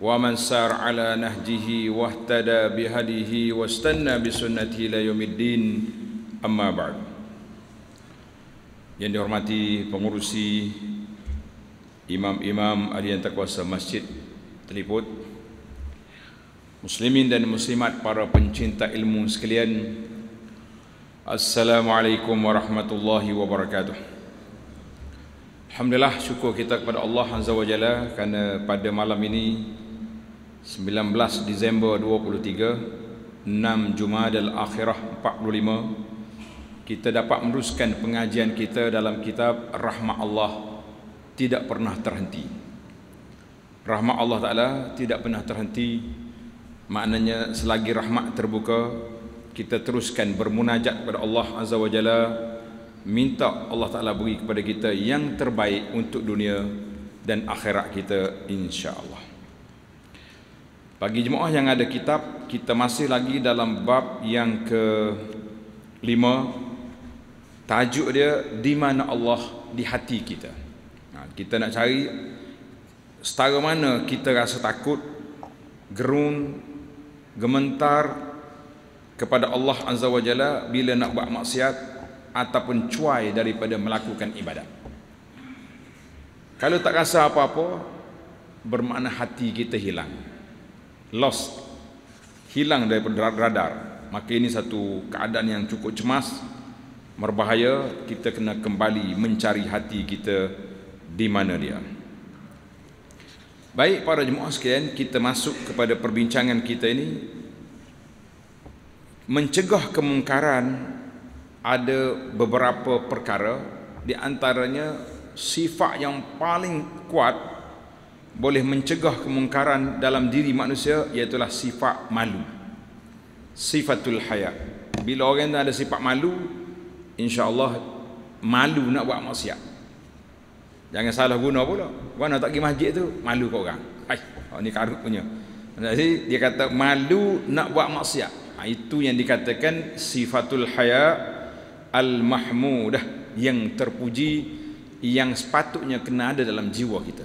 ومن سار على نهجه واهتدى بهديه واستنى بسنته الى يوم الدين اما بعد Yang dihormati pengurusi imam-imam ahli yang terkuasa masjid Teliput Muslimin dan muslimat para pencinta ilmu sekalian Assalamualaikum warahmatullahi wabarakatuh Alhamdulillah syukur kita kepada Allah Azza wa Jalla Kerana pada malam ini 19 Disember 23 6 Jumaat Al-Akhirah 45 kita dapat meneruskan pengajian kita dalam kitab Rahmat Allah tidak pernah terhenti Rahmat Allah Ta'ala tidak pernah terhenti maknanya selagi rahmat terbuka kita teruskan bermunajat kepada Allah Azza wa Jalla minta Allah Ta'ala beri kepada kita yang terbaik untuk dunia dan akhirat kita insya Allah. Bagi jemaah yang ada kitab, kita masih lagi dalam bab yang ke lima. Tajuk dia, di mana Allah di hati kita. Ha, kita nak cari setara mana kita rasa takut, gerun, gementar kepada Allah Azza wa Jalla bila nak buat maksiat ataupun cuai daripada melakukan ibadat. Kalau tak rasa apa-apa, bermakna hati kita hilang lost hilang daripada radar maka ini satu keadaan yang cukup cemas merbahaya kita kena kembali mencari hati kita di mana dia baik para jemaah sekalian kita masuk kepada perbincangan kita ini mencegah kemungkaran ada beberapa perkara di antaranya sifat yang paling kuat boleh mencegah kemungkaran dalam diri manusia iaitulah sifat malu sifatul haya bila orang yang ada sifat malu insyaallah malu nak buat maksiat jangan salah guna pula mana tak pergi masjid tu malu kau orang hai oh, ni karut punya jadi dia kata malu nak buat maksiat ha, itu yang dikatakan sifatul haya al mahmudah yang terpuji yang sepatutnya kena ada dalam jiwa kita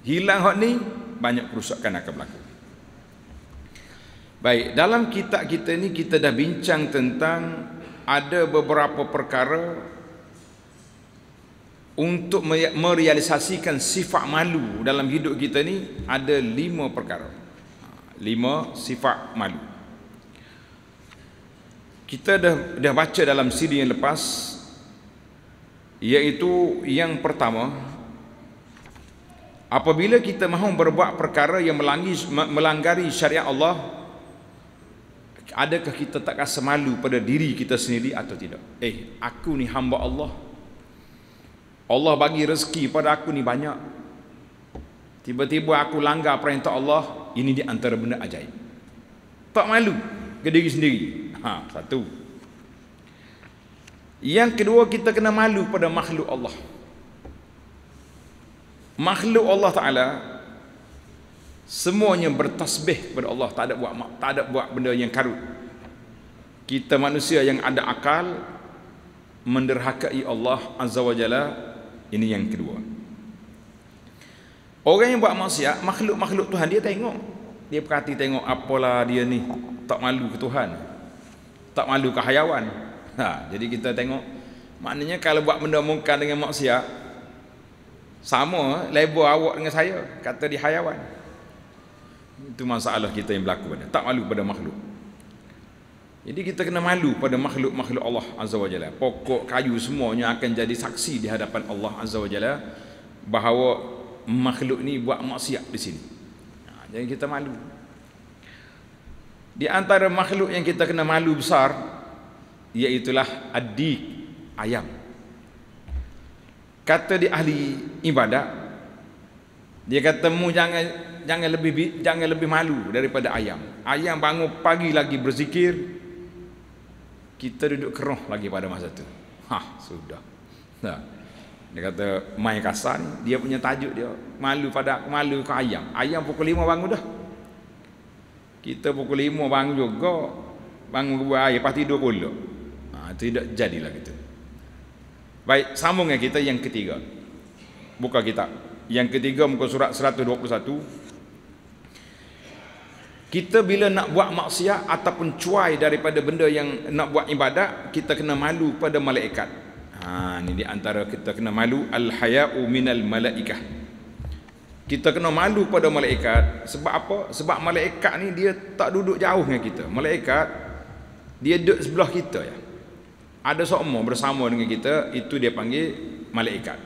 Hilang hak ni banyak kerusakan akan berlaku. Baik, dalam kitab kita ni kita dah bincang tentang ada beberapa perkara untuk merealisasikan sifat malu dalam hidup kita ni ada lima perkara. Lima sifat malu. Kita dah dah baca dalam siri yang lepas iaitu yang pertama Apabila kita mahu berbuat perkara yang melanggar melanggari syariat Allah, adakah kita tak rasa malu pada diri kita sendiri atau tidak? Eh, aku ni hamba Allah. Allah bagi rezeki pada aku ni banyak. Tiba-tiba aku langgar perintah Allah, ini di antara benda ajaib. Tak malu ke diri sendiri. Ha, satu. Yang kedua kita kena malu pada makhluk Allah makhluk Allah Taala semuanya bertasbih kepada Allah tak ada buat tak ada buat benda yang karut kita manusia yang ada akal menderhakai Allah Azza Wajalla ini yang kedua orang yang buat maksiat makhluk-makhluk Tuhan dia tengok dia perhati tengok apalah dia ni tak malu ke Tuhan tak malu ke hayawan ha, jadi kita tengok maknanya kalau buat benda mungkar dengan maksiat sama level awak dengan saya kata di hayawan itu masalah kita yang berlaku pada tak malu pada makhluk jadi kita kena malu pada makhluk-makhluk Allah Azza wa Jalla. Pokok kayu semuanya akan jadi saksi di hadapan Allah Azza wa Jalla bahawa makhluk ni buat maksiat di sini. Ha, jadi kita malu. Di antara makhluk yang kita kena malu besar iaitulah adik ayam kata di ahli ibadat dia kata mu jangan jangan lebih jangan lebih malu daripada ayam ayam bangun pagi lagi berzikir kita duduk keroh lagi pada masa tu ha sudah ha. dia kata mai kasar dia punya tajuk dia malu pada malu ke ayam ayam pukul 5 bangun dah kita pukul 5 bangun juga bangun buat air pasti tidur pula ha, tidak jadilah kita Baik, sambung yang kita yang ketiga. Buka kita. Yang ketiga muka surat 121. Kita bila nak buat maksiat ataupun cuai daripada benda yang nak buat ibadat, kita kena malu pada malaikat. Ha, ini di antara kita kena malu al-haya'u minal malaikah. Kita kena malu pada malaikat sebab apa? Sebab malaikat ni dia tak duduk jauh dengan kita. Malaikat dia duduk sebelah kita ya ada sokmo bersama dengan kita itu dia panggil malaikat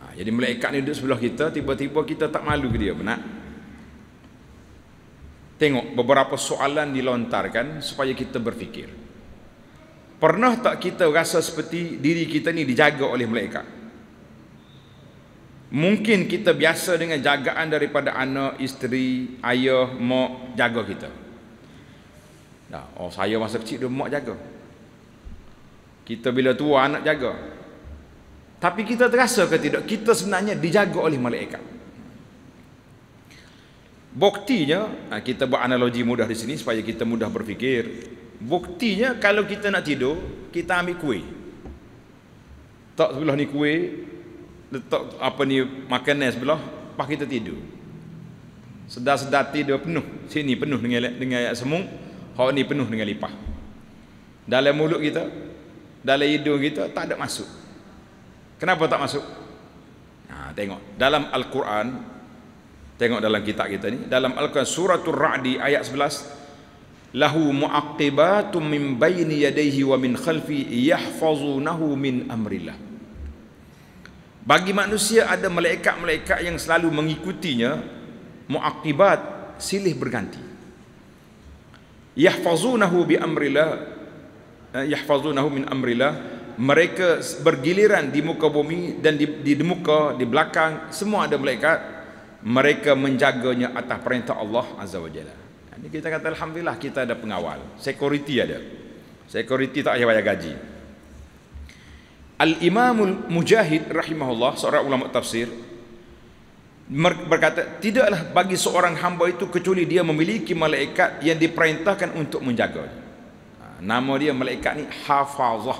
ha, jadi malaikat ni duduk sebelah kita tiba-tiba kita tak malu ke dia benar tengok beberapa soalan dilontarkan supaya kita berfikir pernah tak kita rasa seperti diri kita ni dijaga oleh malaikat mungkin kita biasa dengan jagaan daripada anak, isteri, ayah, mak jaga kita oh saya masa kecil dia mak jaga. Kita bila tua anak jaga. Tapi kita terasa ke tidak kita sebenarnya dijaga oleh malaikat. Buktinya ha, kita buat analogi mudah di sini supaya kita mudah berfikir. Buktinya kalau kita nak tidur, kita ambil kuih. Tak sebelah ni kuih, letak apa ni makanan sebelah, pas kita tidur. Sedar-sedar tidur penuh. Sini penuh dengan dengan ayat semung, hak ni penuh dengan lipah. Dalam mulut kita dalam hidung kita tak ada masuk. Kenapa tak masuk? Ha, tengok dalam Al-Quran tengok dalam kitab kita ni dalam Al-Quran suratul Ra'd ayat 11 lahu muaqibatum min bayni yadayhi wa min khalfi yahfazunahu min amrillah. Bagi manusia ada malaikat-malaikat yang selalu mengikutinya muaqibat silih berganti. Yahfazunahu bi amrillah Eh, yahfazunahu min amrillah mereka bergiliran di muka bumi dan di, di di muka di belakang semua ada malaikat mereka menjaganya atas perintah Allah azza wajalla ini kita kata alhamdulillah kita ada pengawal security ada security tak payah bayar gaji al Imamul mujahid rahimahullah seorang ulama tafsir berkata tidaklah bagi seorang hamba itu kecuali dia memiliki malaikat yang diperintahkan untuk menjaganya Nama dia malaikat ni Hafazah.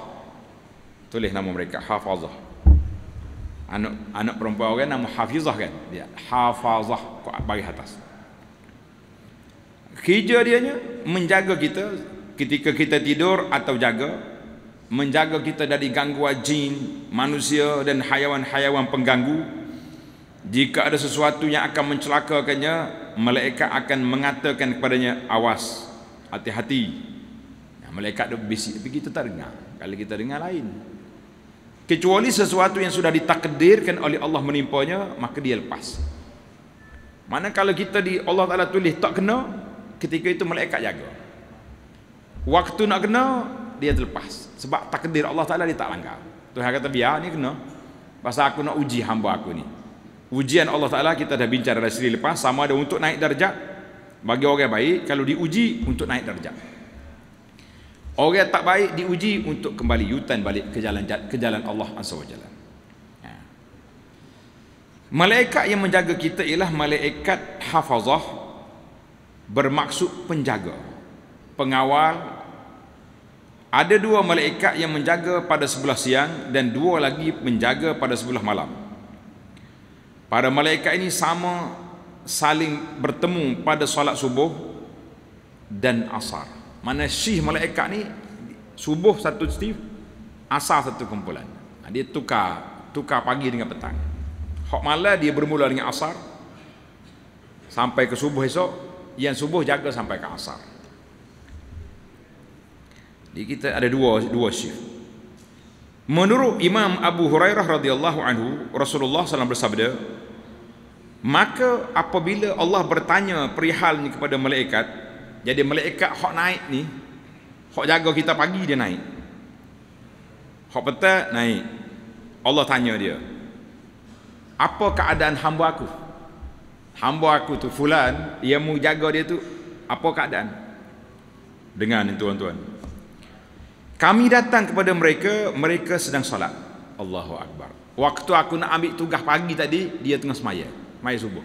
Tulis nama mereka Hafazah. Anak anak perempuan orang nama Hafizah kan? Dia Hafazah bagi atas. Kerja dia nya menjaga kita ketika kita tidur atau jaga menjaga kita dari gangguan jin, manusia dan haiwan-haiwan pengganggu. Jika ada sesuatu yang akan mencelakakannya, malaikat akan mengatakan kepadanya, "Awas, hati-hati, Malaikat dia bisik tapi kita tak dengar. Kalau kita dengar lain. Kecuali sesuatu yang sudah ditakdirkan oleh Allah menimpanya, maka dia lepas. Mana kalau kita di Allah Taala tulis tak kena, ketika itu malaikat jaga. Waktu nak kena, dia terlepas. Sebab takdir Allah Taala dia tak langgar. Tuhan kata biar ni kena. Pasal aku nak uji hamba aku ni. Ujian Allah Taala kita dah bincang dari sini lepas sama ada untuk naik darjat bagi orang yang baik kalau diuji untuk naik darjat. Orang tak baik diuji untuk kembali yutan balik ke jalan ke jalan Allah Azza wa Jalla. Ha. Malaikat yang menjaga kita ialah malaikat hafazah bermaksud penjaga, pengawal. Ada dua malaikat yang menjaga pada sebelah siang dan dua lagi menjaga pada sebelah malam. Para malaikat ini sama saling bertemu pada solat subuh dan asar mana syih malaikat ni subuh satu syih asar satu kumpulan ha, dia tukar tukar pagi dengan petang hok malam dia bermula dengan asar sampai ke subuh esok yang subuh jaga sampai ke asar jadi kita ada dua dua syih menurut Imam Abu Hurairah radhiyallahu anhu Rasulullah SAW bersabda maka apabila Allah bertanya perihal ini kepada malaikat jadi malaikat hok naik ni, hok jaga kita pagi dia naik. Hok petang naik. Allah tanya dia. Apa keadaan hamba aku? Hamba aku tu fulan, dia mu jaga dia tu apa keadaan? Dengan tuan-tuan. Kami datang kepada mereka, mereka sedang solat. Allahu akbar. Waktu aku nak ambil tugas pagi tadi, dia tengah semaya. Mai subuh.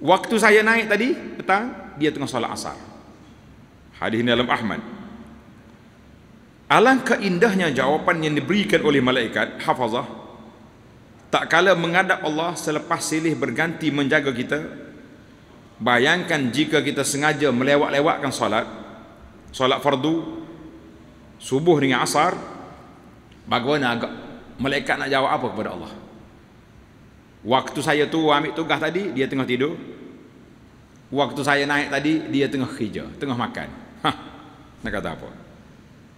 Waktu saya naik tadi petang, dia tengah solat asar hadis ini dalam Ahmad alangkah indahnya jawapan yang diberikan oleh malaikat hafazah tak kala mengadap Allah selepas silih berganti menjaga kita bayangkan jika kita sengaja melewat-lewatkan solat solat fardu subuh dengan asar bagaimana agak malaikat nak jawab apa kepada Allah waktu saya tu ambil tugas tadi dia tengah tidur Waktu saya naik tadi dia tengah kerja, tengah makan. Ha. Nak kata apa?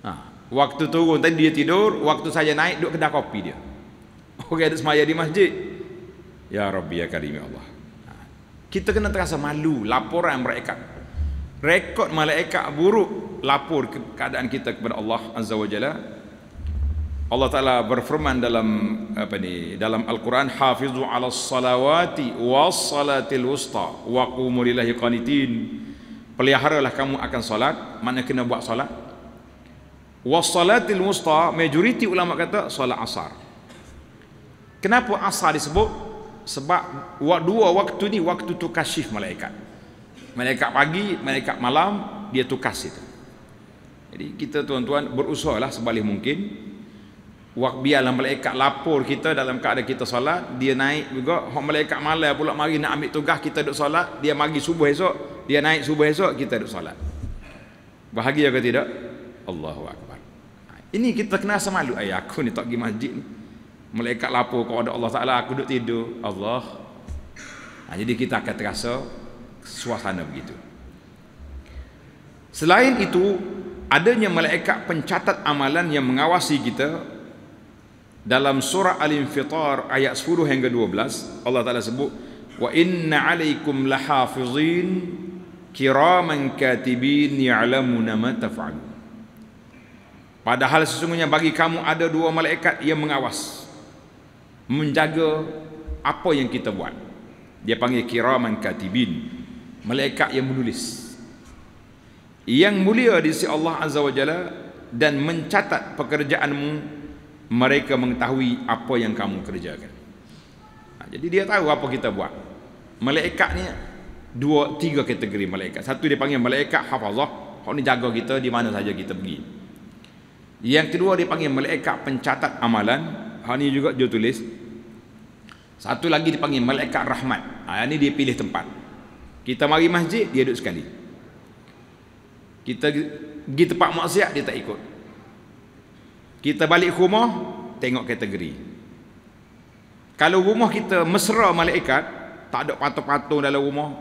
Ha. Waktu turun tadi dia tidur, waktu saya naik duduk kedai kopi dia. Okay, ada semaya di masjid. Ya Rabbi ya Karim ya Allah. Ha. Kita kena terasa malu laporan mereka. Rekod malaikat buruk lapor keadaan kita kepada Allah Azza wa Jalla. Allah Taala berfirman dalam apa ni dalam Al-Quran hafizu ala salawati wa salatil wusta wa qumu lillahi Pelihara lah kamu akan salat. mana kena buat salat? Wa salatil wusta majoriti ulama kata salat asar kenapa asar disebut sebab dua waktu ni waktu tu kasyif malaikat malaikat pagi malaikat malam dia tukas itu jadi kita tuan-tuan berusahalah sebalik mungkin Wak biarlah malaikat lapor kita dalam keadaan kita solat, dia naik juga. Hak malaikat malai pula mari nak ambil tugas kita duduk solat, dia mari subuh esok, dia naik subuh esok kita duduk solat. Bahagia ke tidak? Allahu akbar. Ha, ini kita kena rasa malu ayah aku ni tak pergi masjid ni. Malaikat lapor kepada Allah Taala aku duduk tidur. Allah. Nah, ha, jadi kita akan terasa suasana begitu. Selain itu, adanya malaikat pencatat amalan yang mengawasi kita dalam surah Al-Infitar ayat 10 hingga 12 Allah Taala sebut wa inna alaikum lahafizin kiraman katibin ya'lamuna ma taf'al Padahal sesungguhnya bagi kamu ada dua malaikat yang mengawas menjaga apa yang kita buat. Dia panggil kiraman katibin, malaikat yang menulis. Yang mulia di sisi Allah Azza wa Jalla dan mencatat pekerjaanmu mereka mengetahui apa yang kamu kerjakan ha, jadi dia tahu apa kita buat malaikat ni dua tiga kategori malaikat satu dia panggil malaikat hafazah orang ni jaga kita di mana saja kita pergi yang kedua dia panggil malaikat pencatat amalan hal ni juga dia tulis satu lagi dia panggil malaikat rahmat ha, yang ni dia pilih tempat kita mari masjid dia duduk sekali kita pergi tempat maksiat dia tak ikut kita balik rumah, tengok kategori. Kalau rumah kita mesra malaikat, tak ada patung-patung dalam rumah,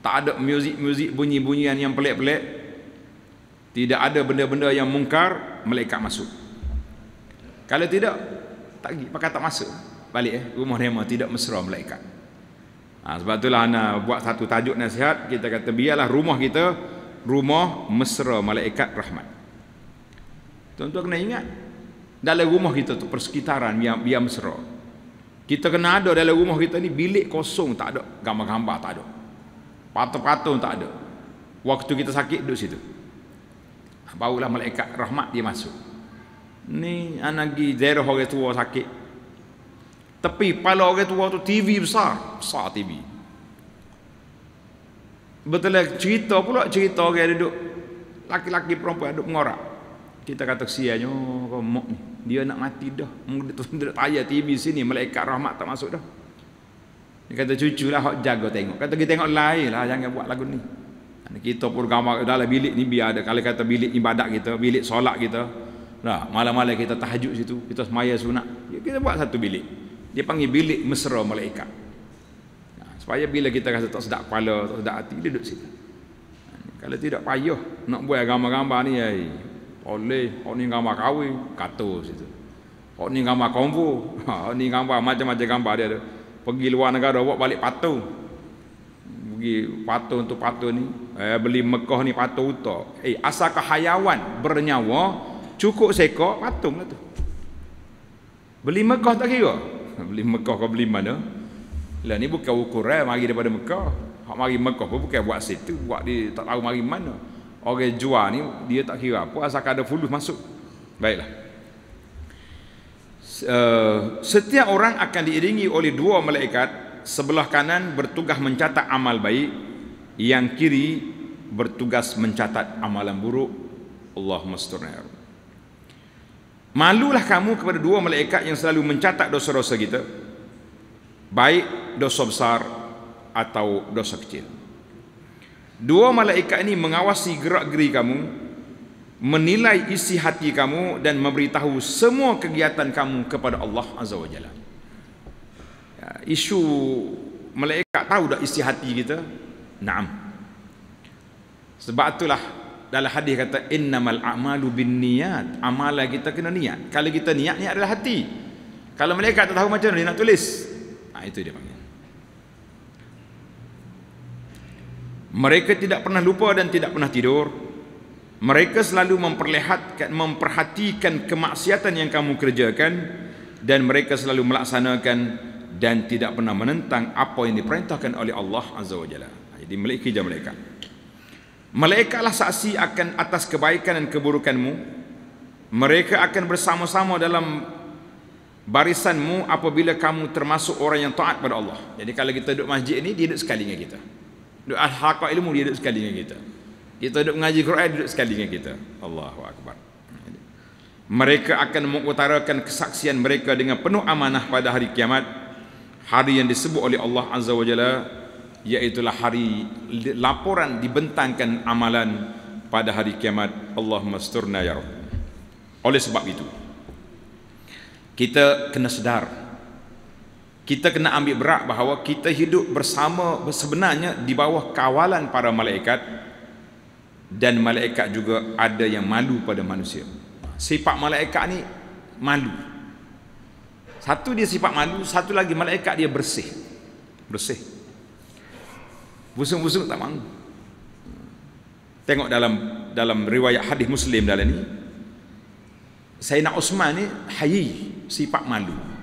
tak ada muzik-muzik bunyi-bunyian yang pelik-pelik, tidak ada benda-benda yang mungkar, malaikat masuk. Kalau tidak, tak pergi, pakai tak masuk. Balik eh, rumah mereka tidak mesra malaikat. Ha, sebab itulah Ana buat satu tajuk nasihat, kita kata biarlah rumah kita, rumah mesra malaikat rahmat. Tuan-tuan kena ingat dalam rumah kita tu persekitaran biar biar mesra. Kita kena ada dalam rumah kita ni bilik kosong tak ada gambar-gambar tak ada. Patung-patung tak ada. Waktu kita sakit duduk situ. Barulah malaikat rahmat dia masuk. Ni anak gi zero orang tua sakit. Tapi pala orang tua tu TV besar, besar TV. Betul lah, cerita pula cerita orang duduk laki-laki perempuan duduk mengorak kita kata kesiannya oh, remuk ni dia nak mati dah dia tak tayar TV sini malaikat rahmat tak masuk dah dia kata cucu lah hak jaga tengok kata kita tengok lain lah jangan buat lagu ni kan, kita pun gambar dalam bilik ni biar ada kalau kata bilik ibadat kita bilik solat kita Nah, malam-malam kita tahajud situ kita semaya sunat ya, kita buat satu bilik dia panggil bilik mesra malaikat nah, supaya bila kita rasa tak sedap kepala tak sedap hati dia duduk situ kalau tidak payah nak buat gambar-gambar ni ay oleh orang ni gambar kawin kata situ Orang ni gambar konvo ha, orang ni gambar macam-macam gambar dia tu pergi luar negara buat balik patung pergi patung tu patung ni eh, beli Mekah ni patung uta eh asalkah hayawan bernyawa cukup seekor patung lah tu beli Mekah tak kira beli Mekah kau beli mana lah ni bukan ukuran mari daripada Mekah hok mari Mekah pun bukan buat situ buat di tak tahu mari mana orang jual ni dia tak kira apa asalkan ada fulus masuk baiklah eh, setiap orang akan diiringi oleh dua malaikat sebelah kanan bertugas mencatat amal baik yang kiri bertugas mencatat amalan buruk Allah masturna ya malulah kamu kepada dua malaikat yang selalu mencatat dosa-dosa kita baik dosa besar atau dosa kecil Dua malaikat ini mengawasi gerak-geri kamu, menilai isi hati kamu dan memberitahu semua kegiatan kamu kepada Allah Azza wa Jalla. Ya, isu malaikat tahu dah isi hati kita? Naam. Sebab itulah dalam hadis kata innamal a'malu niat, Amalan kita kena niat. Kalau kita niat ni adalah hati. Kalau malaikat tak tahu macam mana dia nak tulis. Ah ha, itu dia panggil. Mereka tidak pernah lupa dan tidak pernah tidur. Mereka selalu memperlihatkan memperhatikan kemaksiatan yang kamu kerjakan dan mereka selalu melaksanakan dan tidak pernah menentang apa yang diperintahkan oleh Allah Azza wa Jalla. Jadi malaikat mereka, malaikat. lah saksi akan atas kebaikan dan keburukanmu. Mereka akan bersama-sama dalam barisanmu apabila kamu termasuk orang yang taat pada Allah. Jadi kalau kita duduk masjid ini, dia duduk sekali dengan kita. Duduk hakak ilmu dia duduk sekali dengan kita. Kita duduk mengaji Quran duduk sekali dengan kita. Allahu akbar. Mereka akan mengutarakan kesaksian mereka dengan penuh amanah pada hari kiamat. Hari yang disebut oleh Allah Azza wa Jalla iaitulah hari laporan dibentangkan amalan pada hari kiamat. Allahumma sturna ya Rabb. Oleh sebab itu kita kena sedar kita kena ambil berat bahawa kita hidup bersama sebenarnya di bawah kawalan para malaikat dan malaikat juga ada yang malu pada manusia sifat malaikat ni malu satu dia sifat malu satu lagi malaikat dia bersih bersih busung-busung tak malu tengok dalam dalam riwayat hadis Muslim dalam ni Sayyidina Osman ni hayi sifat malu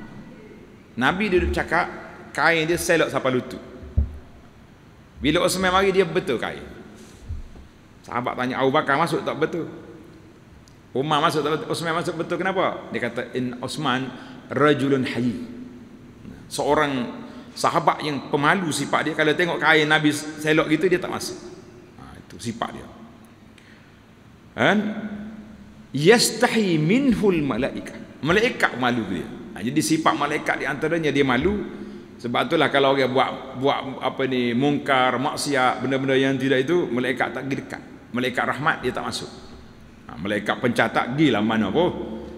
Nabi duduk cakap kain dia selok sampai lutut. Bila Osman mari dia betul kain. Sahabat tanya Abu Bakar masuk tak betul. Umar masuk tak betul. Osman masuk betul kenapa? Dia kata in Osman rajulun hayy. Seorang sahabat yang pemalu sifat dia kalau tengok kain Nabi selok gitu dia tak masuk. Ha, itu sifat dia. Kan? Yastahi minhul malaika. Malaikat malu dia. Ha, jadi sifat malaikat di antaranya dia malu. Sebab itulah kalau orang buat buat apa ni mungkar, maksiat, benda-benda yang tidak itu, malaikat tak pergi dekat. Malaikat rahmat dia tak masuk. Ha, malaikat pencatat gilah mana pun.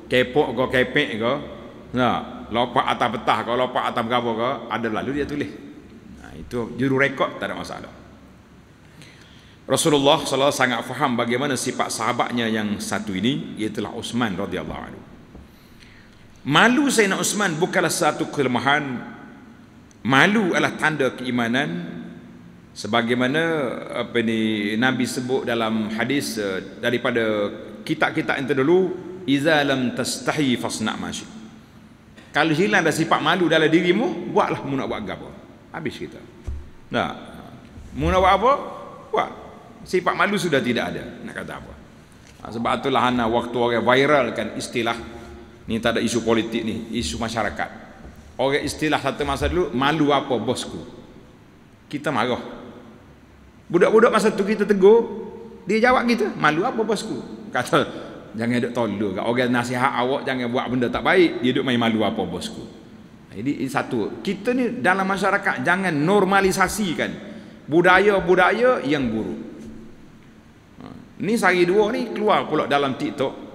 Kepok kau kepek kau. Nah, ha, lopak atas petah kau, lopak atas gawa kau, ada lalu dia tulis. Nah, ha, itu juru rekod tak ada masalah. Rasulullah sallallahu alaihi wasallam sangat faham bagaimana sifat sahabatnya yang satu ini, iaitu lah Uthman radhiyallahu anhu. Malu Sayyidina Uthman bukanlah satu kelemahan. Malu adalah tanda keimanan. Sebagaimana apa ni Nabi sebut dalam hadis eh, daripada kitab-kitab yang terdulu, "Iza lam tastahi fasnak ma Kalau hilang dah sifat malu dalam dirimu, buatlah mu nak buat apa. Habis kita. Nah, mu nak buat apa? Buat. Sifat malu sudah tidak ada. Nak kata apa? Sebab itulah hana waktu orang viral kan istilah ini tak ada isu politik ni, isu masyarakat. Orang istilah satu masa dulu, malu apa bosku? Kita marah. Budak-budak masa tu kita tegur, dia jawab kita, malu apa bosku? Kata, jangan duduk tolong. Orang nasihat awak jangan buat benda tak baik, dia duduk main malu apa bosku? Jadi ini satu, kita ni dalam masyarakat jangan normalisasikan budaya-budaya yang buruk. Ni sehari dua ni keluar pula dalam TikTok,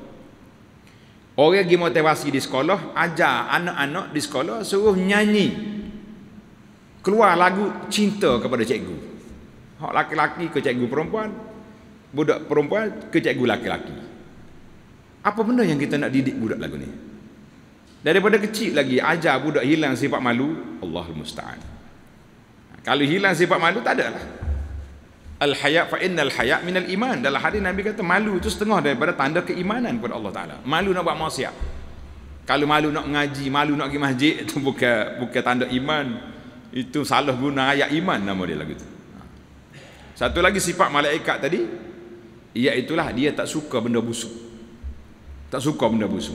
Orang pergi motivasi di sekolah, ajar anak-anak di sekolah suruh nyanyi. Keluar lagu cinta kepada cikgu. Hak laki-laki ke cikgu perempuan, budak perempuan ke cikgu laki-laki. Apa benda yang kita nak didik budak lagu ni? Daripada kecil lagi ajar budak hilang sifat malu, Allahu musta'an. Kalau hilang sifat malu tak ada lah. Al-haya fa innal haya minal iman. Dalam hadis Nabi kata malu itu setengah daripada tanda keimanan kepada Allah Taala. Malu nak buat maksiat. Kalau malu nak mengaji, malu nak pergi masjid itu bukan bukan tanda iman. Itu salah guna ayat iman nama dia lagu tu. Satu lagi sifat malaikat tadi iaitulah dia tak suka benda busuk. Tak suka benda busuk.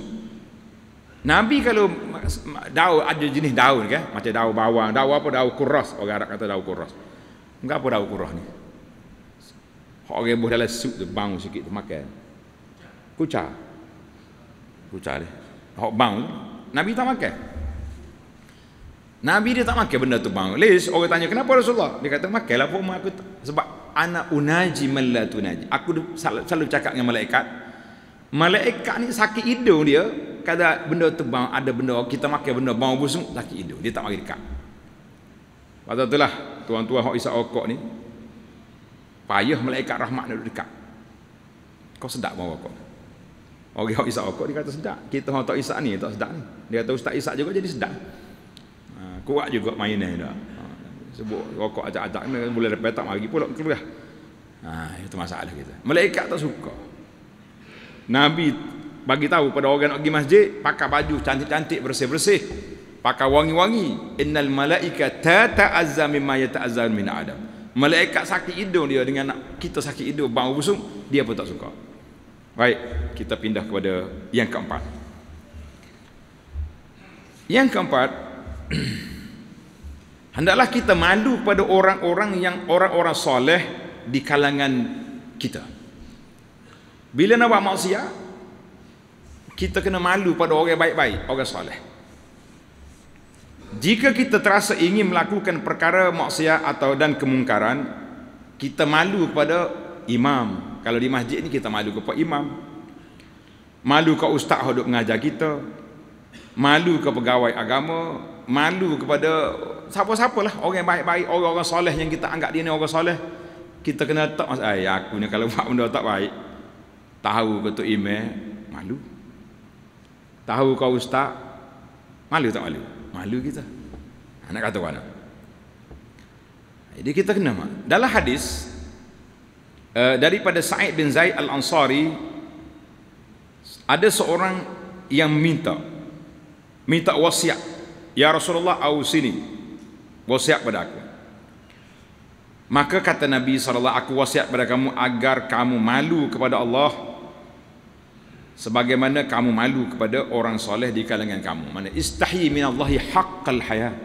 Nabi kalau daun ada jenis daun kan? ke Macam daun bawang, daun apa? Daun kuras. Orang Arab kata daun kuras. Enggak apa daun kuras ni? Orang rebus dalam sup tu bang sikit tu makan. kucar Kucah ni. Hok bang. Nabi tak makan. Nabi dia tak makan benda tu bang. Lis orang tanya kenapa Rasulullah? Dia kata makanlah pun aku tak. sebab anak unaji malatu naji. Aku selalu, selalu cakap dengan malaikat. Malaikat ni sakit hidung dia kada benda tu bang ada benda kita makan benda bang busuk sakit hidung dia tak mari dekat. Pada itulah tuan-tuan hok isak okok ni payah malaikat rahmat duduk dekat. Kau sedap mau kau. Orang yang isak kau dia kata sedap. Kita orang tak isak ni tak sedap ni. Dia kata ustaz isak juga jadi sedap. Ha, kuat juga mainan dia. Ha, sebut rokok acak-acak ni boleh lepas tak mari pula keluar. Ha, itu masalah kita. Malaikat tak suka. Nabi bagi tahu pada orang nak pergi masjid pakai baju cantik-cantik bersih-bersih pakai wangi-wangi innal malaika tata'azza mimma yata'azza min adam Malaikat sakit hidung dia dengan nak kita sakit hidung bau busuk, dia pun tak suka. Baik, kita pindah kepada yang keempat. Yang keempat, hendaklah kita malu pada orang-orang yang orang-orang soleh di kalangan kita. Bila nak buat maksiat, kita kena malu pada orang baik-baik, orang soleh jika kita terasa ingin melakukan perkara maksiat atau dan kemungkaran kita malu kepada imam kalau di masjid ni kita malu kepada imam malu ke ustaz yang mengajar kita malu ke pegawai agama malu kepada siapa-siapalah orang yang baik-baik orang-orang soleh yang kita anggap dia ni orang soleh kita kena tak ay eh, aku ni kalau buat benda tak baik tahu betul tu imam malu tahu kau ustaz malu tak malu Malu kita. Anak kata mana? Jadi eh, kita kena mak. Dalam hadis uh, daripada Sa'id bin Zaid Al-Ansari ada seorang yang minta minta wasiat. Ya Rasulullah aku sini, Wasiat pada aku. Maka kata Nabi SAW, aku wasiat pada kamu agar kamu malu kepada Allah sebagaimana kamu malu kepada orang soleh di kalangan kamu mana istahi minallahi haqqal haya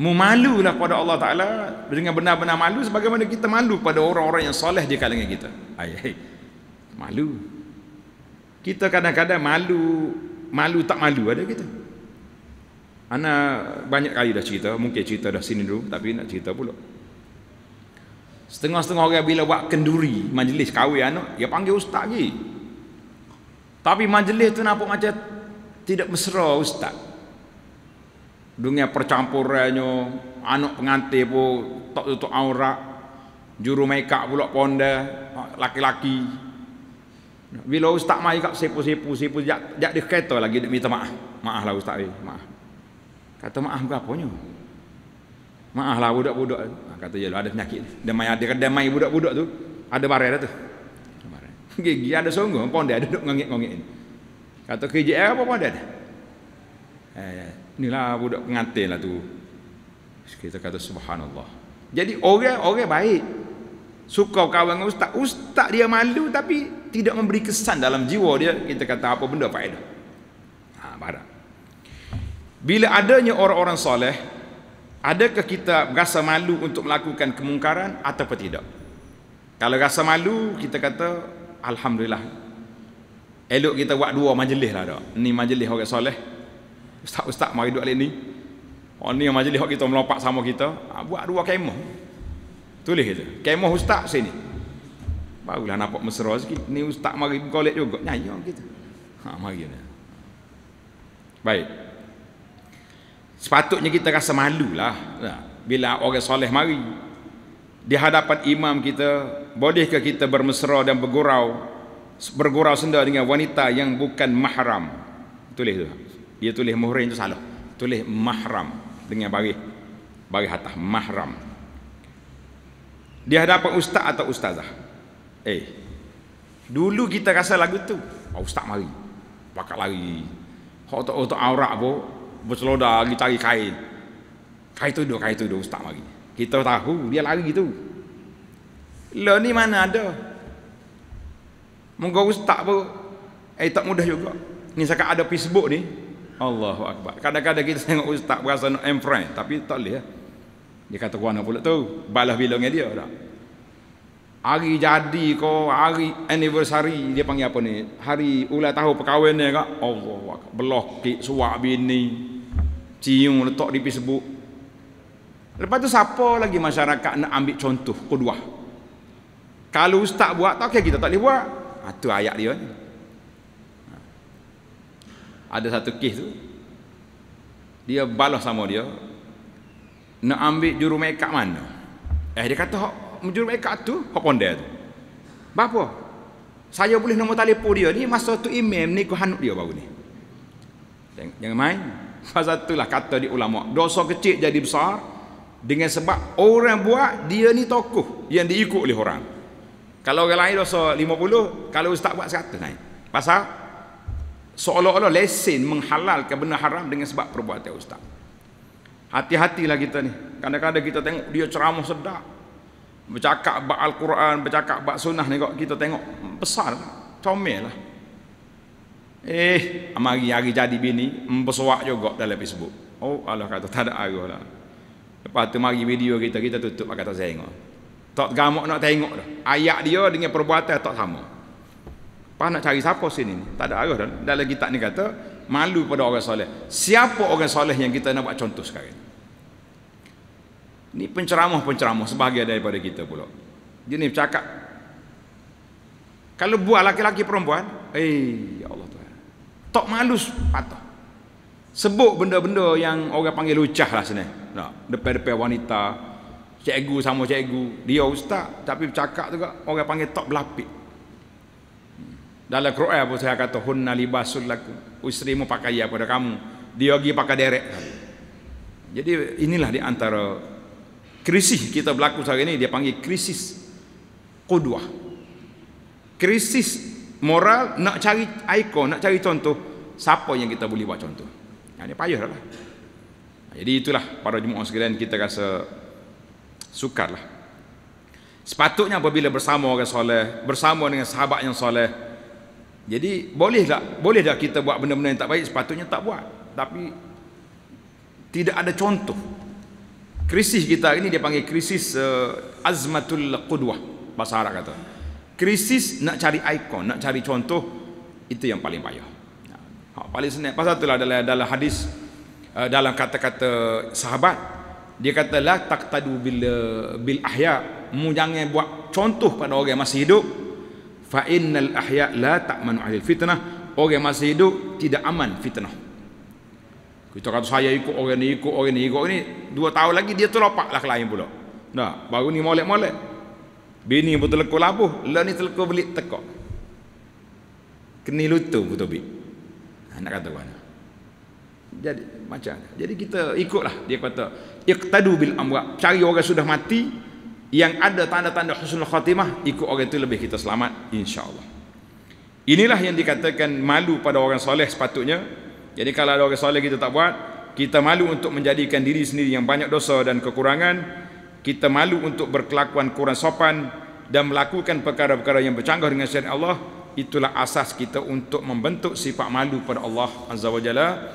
mu malu lah kepada Allah Ta'ala dengan benar-benar malu sebagaimana kita malu pada orang-orang yang soleh di kalangan kita ay, ay. malu kita kadang-kadang malu malu tak malu ada kita Ana banyak kali dah cerita, mungkin cerita dah sini dulu tapi nak cerita pula. Setengah-setengah orang bila buat kenduri majlis kahwin anak, dia panggil ustaz lagi. Tapi majlis tu nampak macam tidak mesra ustaz. Dunia percampurannya, anak pengantin pun tak tutup aurat. Juru make up pula ponda, laki-laki. Bila ustaz mai kat sepu-sepu, sepu jak jak di kereta lagi nak minta maaf. Maaflah ustaz maaf. Kata maaf berapanya? Maaflah budak-budak. Ha, kata ya ada penyakit. Demai ada kedai mai budak-budak tu. Ada barang dah tu gigi ada sungguh pun dia duduk ngongik-ngongik ini. Kata kerja apa pun dia. Eh, inilah budak pengantin lah tu. Kita kata subhanallah. Jadi orang-orang baik. Suka kawan dengan ustaz. Ustaz dia malu tapi tidak memberi kesan dalam jiwa dia. Kita kata apa benda faedah. Ha, barang. Bila adanya orang-orang soleh, adakah kita rasa malu untuk melakukan kemungkaran atau tidak? Kalau rasa malu, kita kata Alhamdulillah Elok kita buat dua majlis lah dak. Ni majlis orang soleh. Ustaz-ustaz mari duduk ni. Oh ni majlis hok kita melopak sama kita. Ha, buat dua kemah. Tulis itu. Kemah ustaz sini. Barulah nampak mesra sikit. Ni ustaz mari berkolek juga. Nyanyi gitu. Ha mari ni. Baik. Sepatutnya kita rasa lah. Bila orang soleh mari, di hadapan imam kita bolehkah kita bermesra dan bergurau bergurau senda dengan wanita yang bukan mahram tulis tu dia tulis muhrim tu salah tulis mahram dengan bagi bagi hatah mahram di hadapan ustaz atau ustazah eh dulu kita rasa lagu tu oh, ustaz mari pakak lari hok tok tok aurat pun berseloda lagi cari kain kain tu dia kain tu dia ustaz mari kita tahu dia lari tu. Lo ni mana ada? Moga ustaz pun eh tak mudah juga. Ni sekak ada Facebook ni. Allahu akbar. Kadang-kadang kita tengok ustaz berasa nak friend tapi tak leh. Ya. Dia kata kuana pula tu? Balas bilang dia dah. Hari jadi kau hari anniversary dia panggil apa ni? Hari ulang tahun perkahwinan ke? Allahu akbar. Belah suak bini. Cium letak di Facebook Lepas tu siapa lagi masyarakat nak ambil contoh kedua? Kalau ustaz buat tak okey kita tak boleh buat. Ha, tu ayat dia ni. Ah. Ada satu kes tu. Dia balas sama dia. Nak ambil juru mekap mana? Eh dia kata hak juru mekap tu, hak pondai tu. Bapa? Saya boleh nombor telefon dia ni masa tu imam ni ku hanuk dia baru ni. Jangan, jangan main. Pasal itulah kata di ulama, dosa kecil jadi besar, dengan sebab orang buat dia ni tokoh yang diikut oleh orang kalau orang lain rasa 50 kalau ustaz buat 100 naik pasal seolah-olah lesen menghalalkan benda haram dengan sebab perbuatan ustaz hati-hatilah kita ni kadang-kadang kita tengok dia ceramah sedap bercakap bab Al-Quran, bercakap bab sunnah ni kok kita tengok hmm, besar lah, comel lah. Eh, amari hari jadi bini, hmm, bersuak juga dalam Facebook. Oh, Allah kata tak ada arah lah. Lepas tu mari video kita, kita tutup pakai tak tengok. Tak gamak nak tengok dah. Ayat dia dengan perbuatan tak sama. Pas nak cari siapa sini ni? Tak ada arah dah. Dalam kitab ni kata, malu pada orang soleh. Siapa orang soleh yang kita nak buat contoh sekarang? Ini penceramah-penceramah sebahagian daripada kita pula. Dia ni bercakap. Kalau buat laki-laki perempuan, eh, ya Allah Tuhan. Tak malu patah. Sebut benda-benda yang orang panggil lucah lah sini. Nah, depan-depan wanita, cikgu sama cikgu, dia ustaz tapi bercakap juga orang panggil top lapik. Dalam Quran pun saya kata hunna libasul lakum. Isterimu pakai apa pada kamu? Dia pergi pakai derek. Jadi inilah di antara krisis kita berlaku sekarang ini dia panggil krisis kuduah. Krisis moral nak cari ikon, nak cari contoh siapa yang kita boleh buat contoh. Yang ini payah lah. Jadi itulah para jemaah sekalian kita rasa sukarlah. Sepatutnya apabila bersama orang soleh, bersama dengan sahabat yang soleh. Jadi boleh tak? Boleh tak kita buat benda-benda yang tak baik? Sepatutnya tak buat. Tapi tidak ada contoh. Krisis kita ini dia panggil krisis uh, azmatul qudwah bahasa Arab kata. Krisis nak cari ikon, nak cari contoh itu yang paling payah. Ha, paling senang. Pasal itulah dalam, adalah hadis Eh, dalam kata-kata sahabat dia katalah taqtadu bil bil ahya mu jangan buat contoh pada orang yang masih hidup fa innal ahya la ta'manu ahli fitnah orang yang masih hidup tidak aman fitnah kita kata saya ikut orang ni ikut orang ni ikut orang ni dua tahun lagi dia terlopak lah kelain pula nah baru ni molek-molek bini pun terlekuh labuh lah ni terlekuh belik tekok kena lutu pun tobi ha, nak kata mana jadi macam jadi kita ikutlah dia kata iqtadu bil amwa cari orang sudah mati yang ada tanda-tanda husnul khatimah ikut orang itu lebih kita selamat insyaallah inilah yang dikatakan malu pada orang soleh sepatutnya jadi kalau ada orang soleh kita tak buat kita malu untuk menjadikan diri sendiri yang banyak dosa dan kekurangan kita malu untuk berkelakuan kurang sopan dan melakukan perkara-perkara yang bercanggah dengan syariat Allah itulah asas kita untuk membentuk sifat malu pada Allah azza wajalla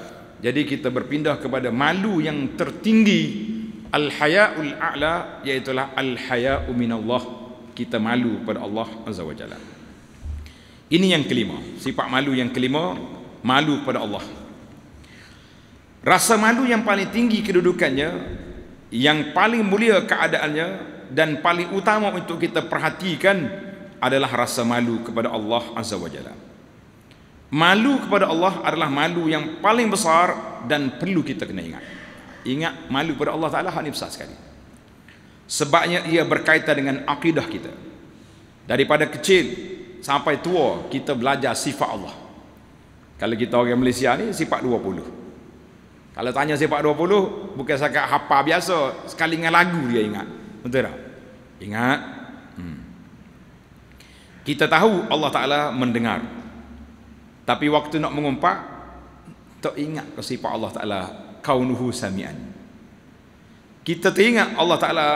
jadi kita berpindah kepada malu yang tertinggi Al-Haya'ul A'la Iaitulah Al-Haya'u Minallah Kita malu pada Allah Azza wa Jalla Ini yang kelima Sifat malu yang kelima Malu pada Allah Rasa malu yang paling tinggi kedudukannya Yang paling mulia keadaannya Dan paling utama untuk kita perhatikan Adalah rasa malu kepada Allah Azza wa Jalla Malu kepada Allah adalah malu yang paling besar dan perlu kita kena ingat. Ingat malu kepada Allah Ta'ala hal ini besar sekali. Sebabnya ia berkaitan dengan akidah kita. Daripada kecil sampai tua kita belajar sifat Allah. Kalau kita orang Malaysia ni sifat 20. Kalau tanya sifat 20 bukan sekat hafal biasa, sekali dengan lagu dia ingat. Betul tak? Ingat. Hmm. Kita tahu Allah Ta'ala Mendengar. Tapi waktu nak mengumpat tak ingat ke sifat Allah Taala kaunuhu samian. Kita teringat Allah Taala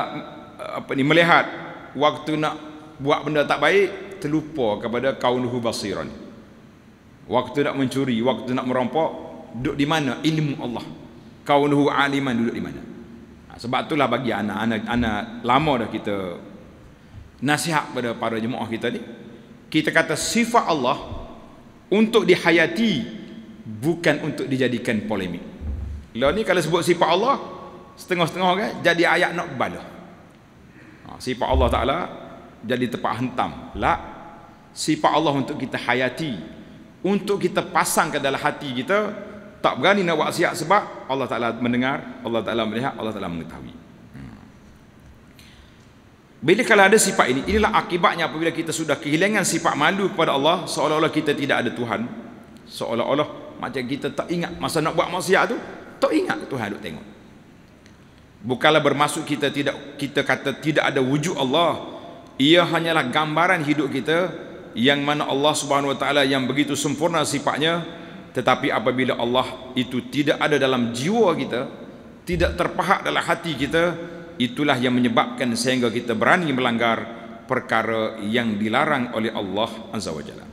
apa ni melihat waktu nak buat benda tak baik terlupa kepada kaunuhu basiran. Waktu nak mencuri, waktu nak merompak, duduk di mana ilmu Allah? Kaunuhu aliman duduk di mana? Ha, sebab itulah bagi anak-anak anak lama dah kita nasihat pada para jemaah kita ni. Kita kata sifat Allah untuk dihayati bukan untuk dijadikan polemik lah ni kalau sebut sifat Allah setengah-setengah kan jadi ayat nak balah ha, sifat Allah Ta'ala jadi tempat hentam La, sifat Allah untuk kita hayati untuk kita pasang ke dalam hati kita tak berani nak buat sebab Allah Ta'ala mendengar Allah Ta'ala melihat Allah Ta'ala mengetahui bila kalau ada sifat ini, inilah akibatnya apabila kita sudah kehilangan sifat malu kepada Allah, seolah-olah kita tidak ada Tuhan. Seolah-olah macam kita tak ingat masa nak buat maksiat tu, tak ingat Tuhan duk tengok. Bukanlah bermaksud kita tidak kita kata tidak ada wujud Allah. Ia hanyalah gambaran hidup kita yang mana Allah Subhanahu Wa Taala yang begitu sempurna sifatnya tetapi apabila Allah itu tidak ada dalam jiwa kita, tidak terpahak dalam hati kita, itulah yang menyebabkan sehingga kita berani melanggar perkara yang dilarang oleh Allah Azza wa Jalla.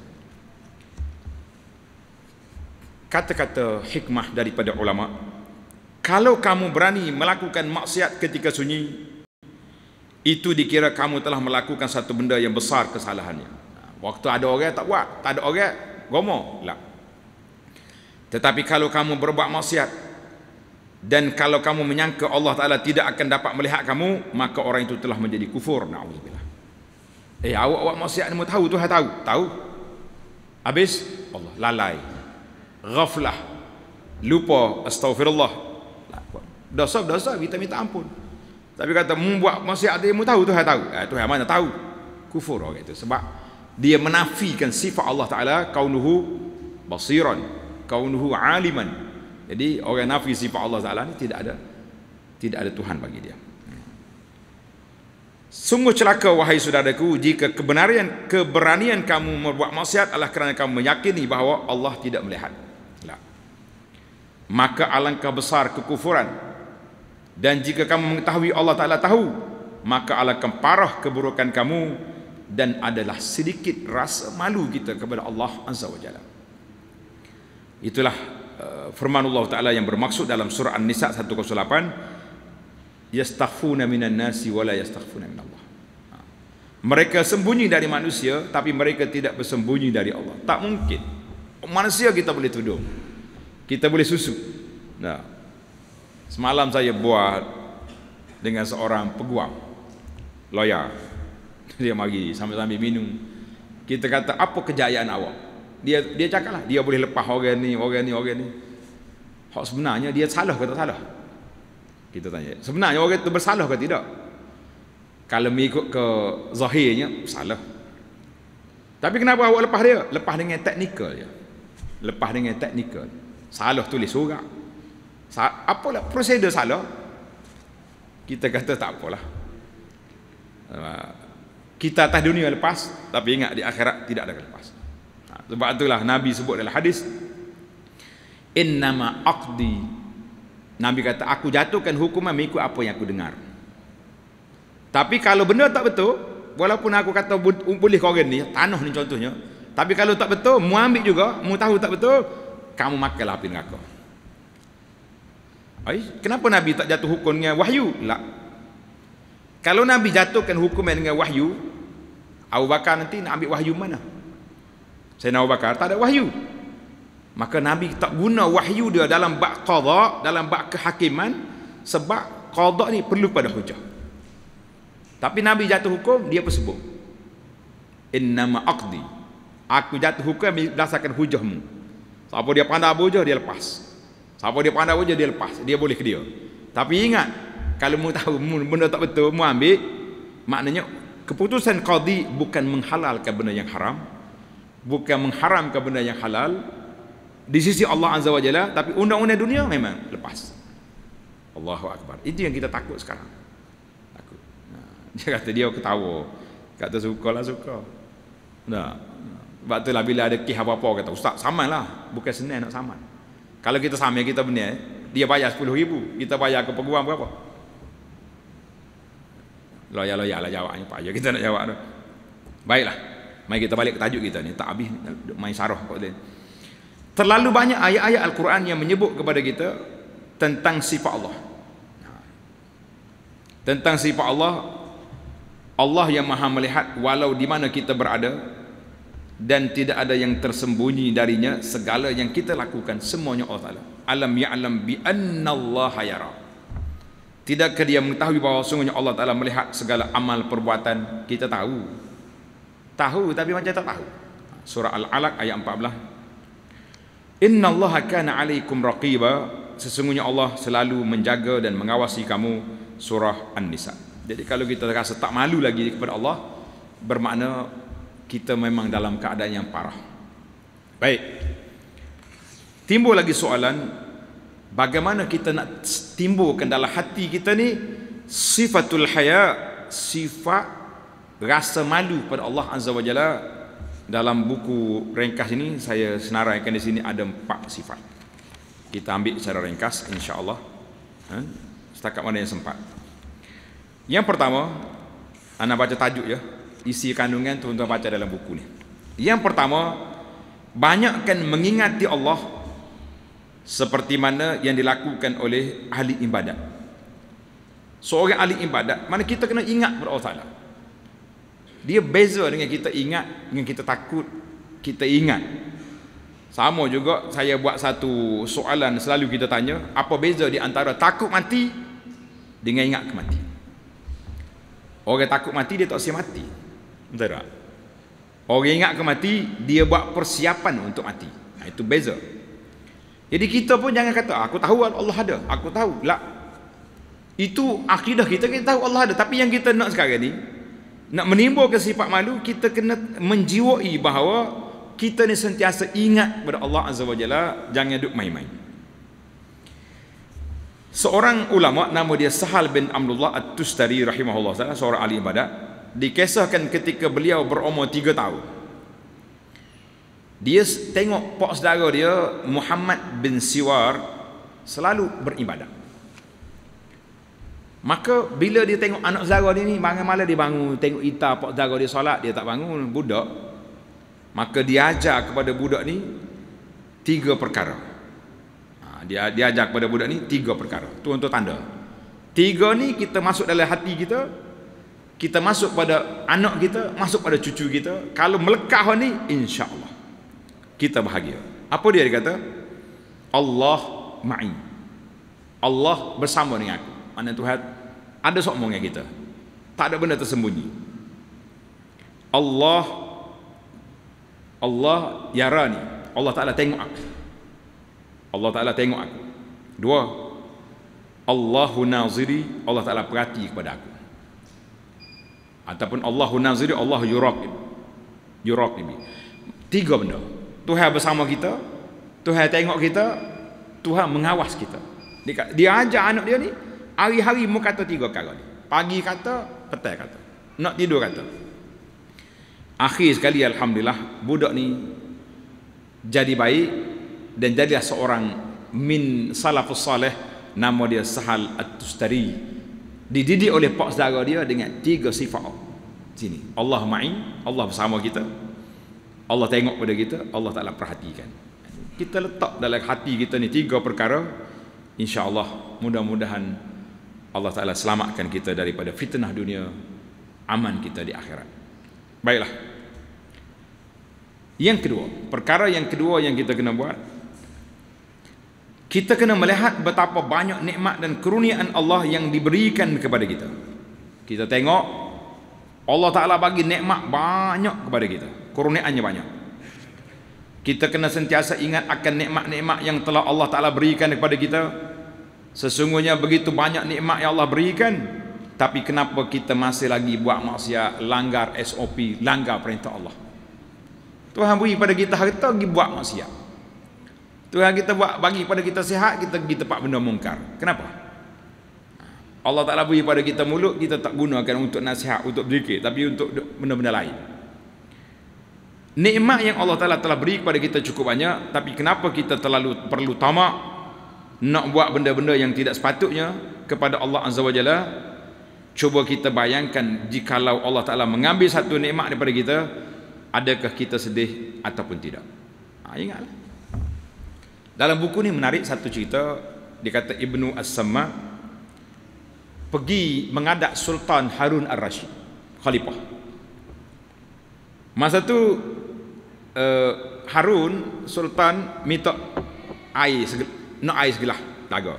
Kata-kata hikmah daripada ulama, kalau kamu berani melakukan maksiat ketika sunyi, itu dikira kamu telah melakukan satu benda yang besar kesalahannya. Waktu ada orang tak buat, tak ada orang, lah. Tetapi kalau kamu berbuat maksiat dan kalau kamu menyangka Allah Taala tidak akan dapat melihat kamu maka orang itu telah menjadi kufur naudzubillah eh awak awak maksiat ni tahu Tuhan tahu tahu habis Allah lalai ghaflah lupa astagfirullah lah, dosa dosa kita minta ampun tapi kata membuat maksiat dia tahu Tuhan tahu eh, Tuhan mana tahu kufur orang itu sebab dia menafikan sifat Allah Taala kaunuhu basiran kaunuhu aliman jadi orang nafi sifat Allah Taala ni tidak ada tidak ada Tuhan bagi dia. Sungguh celaka wahai saudaraku jika kebenaran keberanian kamu membuat maksiat adalah kerana kamu meyakini bahawa Allah tidak melihat. Tidak. Maka alangkah besar kekufuran. Dan jika kamu mengetahui Allah Taala tahu, maka alangkah parah keburukan kamu dan adalah sedikit rasa malu kita kepada Allah Azza wa Jalla. Itulah Eh, firman Allah Taala yang bermaksud dalam surah An-Nisa 108 yastaghfuna minan nasi wala yastaghfuna min Allah. Ha. Mereka sembunyi dari manusia tapi mereka tidak bersembunyi dari Allah. Tak mungkin. Manusia kita boleh tuduh. Kita boleh susu. Nah. Semalam saya buat dengan seorang peguam lawyer. Dia mari sambil-sambil minum. Kita kata apa kejayaan awak? dia dia cakap lah, dia boleh lepas orang ni orang ni orang ni hak sebenarnya dia salah ke tak salah kita tanya sebenarnya orang itu bersalah ke tidak kalau mengikut ke zahirnya salah tapi kenapa awak lepas dia lepas dengan teknikal ya lepas dengan teknikal salah tulis surat Apa lah prosedur salah kita kata tak apalah ah, kita atas dunia lepas tapi ingat di akhirat tidak ada lepas sebab itulah Nabi sebut dalam hadis innama aqdi Nabi kata aku jatuhkan hukuman mengikut apa yang aku dengar tapi kalau benda tak betul walaupun aku kata boleh kau ni tanah ni contohnya tapi kalau tak betul mu ambil juga mu tahu tak betul kamu makanlah api aku. Ay, kenapa Nabi tak jatuh hukum dengan wahyu? Lah. Kalau Nabi jatuhkan hukuman dengan wahyu, Abu Bakar nanti nak ambil wahyu mana? Sayyidina Abu Bakar tak ada wahyu maka Nabi tak guna wahyu dia dalam bak qadak dalam bak kehakiman sebab qadak ni perlu pada hujah tapi Nabi jatuh hukum dia pun sebut innama aqdi aku jatuh hukum berdasarkan hujahmu siapa dia pandai hujah dia lepas siapa dia pandai hujah dia lepas dia boleh ke dia tapi ingat kalau mu tahu mu, benda tak betul mu ambil maknanya keputusan qadi bukan menghalalkan benda yang haram bukan mengharamkan benda yang halal di sisi Allah Azza wa Jalla tapi undang-undang dunia memang lepas Allahu Akbar itu yang kita takut sekarang takut ha. dia kata dia ketawa kata suka lah suka nah, sebab itulah bila ada kih apa-apa kata ustaz saman lah bukan senang nak saman kalau kita saman kita benar eh, dia bayar 10 ribu kita bayar ke peguam berapa loyal-loyal lah jawabnya Pak. kita nak jawab tu baiklah Mari kita balik ke tajuk kita ni. Tak habis main sarah kok dia. Terlalu banyak ayat-ayat Al-Quran yang menyebut kepada kita tentang sifat Allah. Ha. Tentang sifat Allah Allah yang maha melihat walau di mana kita berada dan tidak ada yang tersembunyi darinya segala yang kita lakukan semuanya Allah Taala. Alam ya'lam bi anna Allah yara. Tidakkah dia mengetahui bahawa sungguhnya Allah Taala melihat segala amal perbuatan kita tahu Tahu tapi macam tak tahu. Surah Al-Alaq ayat 14. Inna Allah kana alaikum raqiba. Sesungguhnya Allah selalu menjaga dan mengawasi kamu. Surah An-Nisa. Jadi kalau kita rasa tak malu lagi kepada Allah. Bermakna kita memang dalam keadaan yang parah. Baik. Timbul lagi soalan. Bagaimana kita nak timbulkan dalam hati kita ni. Sifatul haya. Sifat rasa malu pada Allah Azza wa Jalla dalam buku ringkas ini saya senaraikan di sini ada empat sifat kita ambil secara ringkas insyaAllah ha? setakat mana yang sempat yang pertama anda baca tajuk ya isi kandungan tuan-tuan baca dalam buku ni yang pertama banyakkan mengingati Allah seperti mana yang dilakukan oleh ahli ibadat seorang ahli ibadat mana kita kena ingat kepada dia beza dengan kita ingat dengan kita takut kita ingat. Sama juga saya buat satu soalan selalu kita tanya, apa beza di antara takut mati dengan ingat kematian? Orang takut mati dia tak siap mati. Betul tak? Orang ingat kematian dia buat persiapan untuk mati. Nah, itu beza. Jadi kita pun jangan kata aku tahu Allah ada. Aku tahu. Lah. Itu akidah kita kita tahu Allah ada tapi yang kita nak sekarang ni nak menimbulkan sifat malu kita kena menjiwai bahawa kita ni sentiasa ingat kepada Allah Azza wa Jalla jangan duduk main-main seorang ulama nama dia Sahal bin Amrullah At-Tustari rahimahullah salah seorang ahli ibadat dikisahkan ketika beliau berumur 3 tahun dia tengok pak saudara dia Muhammad bin Siwar selalu beribadat Maka bila dia tengok anak Zara dia ni bangun malam dia bangun tengok ita pak Zara dia solat dia tak bangun budak. Maka dia ajar kepada budak ni tiga perkara. Ha, dia dia ajar kepada budak ni tiga perkara. Tu untuk tanda. Tiga ni kita masuk dalam hati kita, kita masuk pada anak kita, masuk pada cucu kita. Kalau melekah ni insya-Allah kita bahagia. Apa dia, dia kata? Allah ma'i. Allah bersama dengan aku. Mana Tuhan ada sokongnya kita. Tak ada benda tersembunyi. Allah Allah yarani. Allah Taala tengok aku. Allah Taala tengok aku. Dua. Allahu naziri, Allah Taala perhati kepada aku. Ataupun Allahu naziri, Allah yuraqib. Yuraqib. Tiga benda. Tuhan bersama kita, Tuhan tengok kita, Tuhan mengawas kita. Dia, dia ajar anak dia ni Hari-hari mu kata tiga kali ni. Pagi kata, petai kata. Nak tidur kata. Akhir sekali alhamdulillah budak ni jadi baik dan jadi seorang min salafus saleh nama dia Sahal At-Tustari. Dididik oleh pak saudara dia dengan tiga sifat. Sini, Allah ma'i, Allah bersama kita. Allah tengok pada kita, Allah Taala perhatikan. Kita letak dalam hati kita ni tiga perkara. Insya-Allah mudah-mudahan Allah Ta'ala selamatkan kita daripada fitnah dunia aman kita di akhirat baiklah yang kedua perkara yang kedua yang kita kena buat kita kena melihat betapa banyak nikmat dan keruniaan Allah yang diberikan kepada kita kita tengok Allah Ta'ala bagi nikmat banyak kepada kita keruniaannya banyak kita kena sentiasa ingat akan nikmat-nikmat yang telah Allah Ta'ala berikan kepada kita. Sesungguhnya begitu banyak nikmat yang Allah berikan tapi kenapa kita masih lagi buat maksiat, langgar SOP, langgar perintah Allah? Tuhan beri pada kita harta, pergi buat maksiat. Tuhan kita buat bagi pada kita sihat, kita pergi tempat benda mungkar. Kenapa? Allah Ta'ala beri pada kita mulut, kita tak gunakan untuk nasihat, untuk berzikir, tapi untuk benda-benda lain. Nikmat yang Allah Ta'ala telah beri kepada kita cukup banyak, tapi kenapa kita terlalu perlu tamak, nak buat benda-benda yang tidak sepatutnya kepada Allah Azza wa Jalla cuba kita bayangkan jikalau Allah Ta'ala mengambil satu nikmat daripada kita adakah kita sedih ataupun tidak ha, ingat dalam buku ni menarik satu cerita dikata Ibnu as sama pergi mengadak Sultan Harun Ar-Rashid khalifah masa tu uh, Harun Sultan minta air segelas nak air segelah telaga.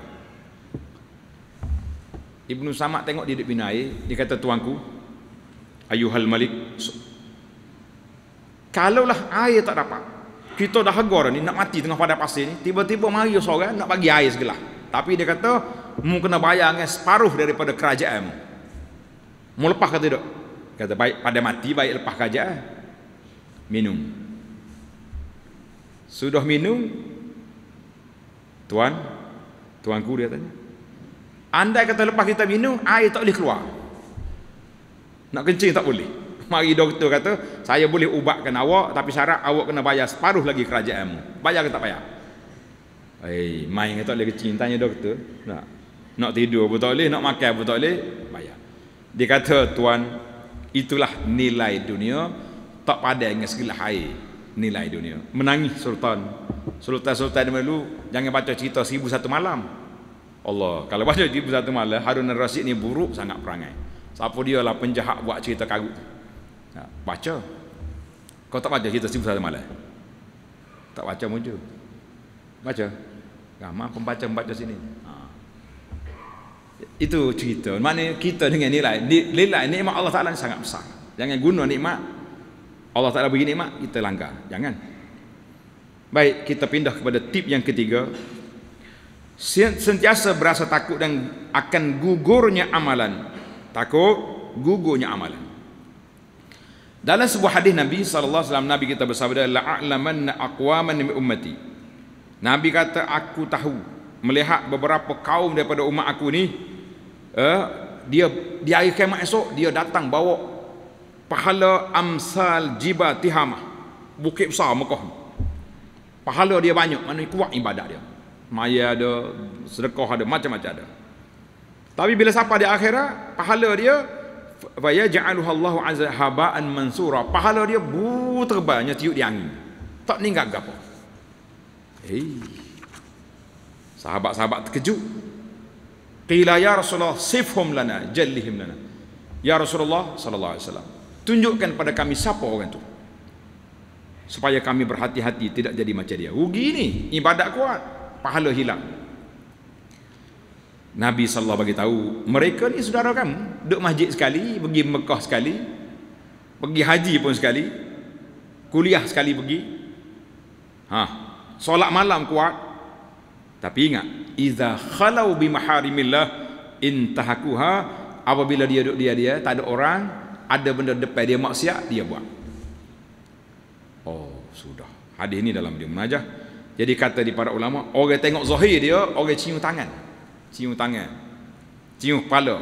Ibnu Samad tengok dia duduk minum air, dia kata tuanku, ayuhal malik. So, kalaulah air tak dapat. Kita dah hagar ni nak mati tengah pada pasir ni, tiba-tiba mari seorang nak bagi air segelah. Tapi dia kata, mu kena bayar dengan separuh daripada kerajaan. Mu lepas kata duduk. Kata baik pada mati baik lepas kerajaan. Minum. Sudah minum, Tuan, tuan guru dia tanya. Andai kata lepas kita minum, air tak boleh keluar. Nak kencing tak boleh. Mari doktor kata, saya boleh ubatkan awak, tapi syarat awak kena bayar separuh lagi kerajaanmu. Bayar ke tak bayar? Eh, main ke tak boleh kencing? Tanya doktor. Nak, nak tidur pun tak boleh, nak makan pun tak boleh, bayar. Dia kata, tuan, itulah nilai dunia tak padai dengan segala air nilai dunia menangis sultan sultan-sultan dulu jangan baca cerita seribu satu malam Allah kalau baca seribu satu malam Harun al-Rasid ni buruk sangat perangai siapa dia lah penjahat buat cerita karut ha, baca kau tak baca cerita seribu satu malam tak baca muncul baca ramai pembaca-pembaca sini ha. itu cerita mana kita dengan nilai nilai nikmat Allah Ta'ala ni sangat besar jangan guna nikmat Allah Ta'ala beri nikmat, kita langgar. Jangan. Baik, kita pindah kepada tip yang ketiga. Sentiasa berasa takut dan akan gugurnya amalan. Takut, gugurnya amalan. Dalam sebuah hadis Nabi sallallahu alaihi wasallam Nabi kita bersabda la a'lamanna aqwaman min ummati. Nabi kata aku tahu melihat beberapa kaum daripada umat aku ni eh, dia di hari kiamat esok dia datang bawa pahala amsal Jiba tihamah bukit besar Mekah pahala dia banyak mana kuat ibadat dia maya ada sedekah ada macam-macam ada tapi bila sampai di akhirat pahala dia wa yaj'aluhu Allahu azza haba'an mansura pahala dia bu terbangnya tiup di angin tak ninggal gapo hey. sahabat-sahabat terkejut qila ya rasulullah sifhum lana jallihim lana ya rasulullah sallallahu alaihi wasallam tunjukkan pada kami siapa orang tu supaya kami berhati-hati tidak jadi macam dia rugi ni ibadat kuat pahala hilang Nabi saw bagi tahu mereka ni saudara kamu duduk masjid sekali pergi Mekah sekali pergi haji pun sekali kuliah sekali pergi ha solat malam kuat tapi ingat iza khalau bimaharimillah intahakuha apabila dia duduk dia dia tak ada orang ada benda depan dia maksiat dia buat oh sudah hadis ni dalam dia menajah jadi kata di para ulama orang tengok zahir dia orang cium tangan cium tangan cium kepala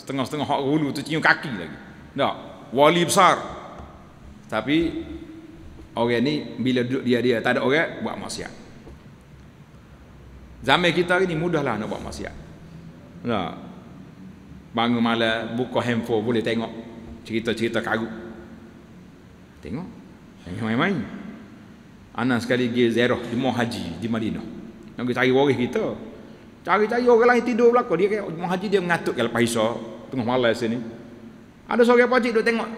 setengah-setengah hak hulu tu cium kaki lagi tak wali besar tapi orang ni bila duduk dia dia tak ada orang buat maksiat zaman kita ni mudahlah nak buat maksiat tak bangun malam buka handphone boleh tengok cerita-cerita karut tengok yang main-main anak sekali pergi ziarah jemaah haji di Madinah nak pergi cari waris kita cari-cari orang lain tidur belaka dia kayak jemaah haji dia mengatuk kalau lepas hisa tengah malam sini ada seorang pakcik duduk tengok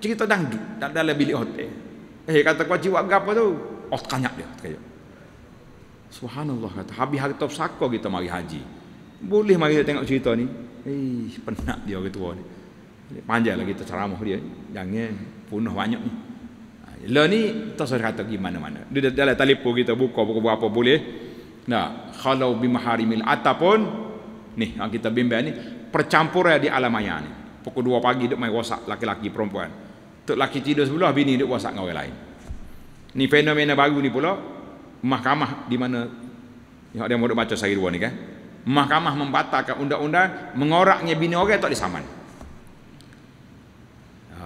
cerita dangdut dalam, dalam bilik hotel eh kata pakcik buat apa tu oh kanyak dia kaya. subhanallah kata habis harta pesaka kita mari haji boleh mari tengok cerita ni eh penat dia orang tua ni panjang lagi terceramah dia jangan punah banyak ni lah ni tak sempat kata pergi mana-mana dia dalam telefon kita buka buka apa boleh nah kalau khalau bimaharimil ataupun ni ha, kita bimbang ni percampuran di alam maya ni pukul 2 pagi duk main rosak laki-laki perempuan tok laki tidur sebelah bini duk rosak dengan orang lain ni fenomena baru ni pula mahkamah di mana Ada dia mau baca sehari dua ni kan mahkamah membatalkan undang-undang mengoraknya bini orang tak disaman